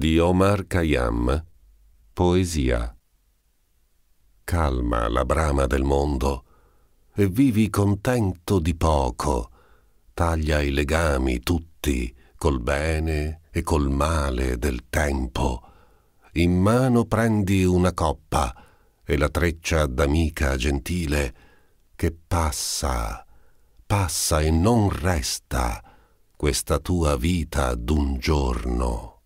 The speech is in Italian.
di Omar Khayyam Poesia Calma la brama del mondo e vivi contento di poco. Taglia i legami tutti col bene e col male del tempo. In mano prendi una coppa e la treccia d'amica gentile che passa, passa e non resta questa tua vita d'un giorno.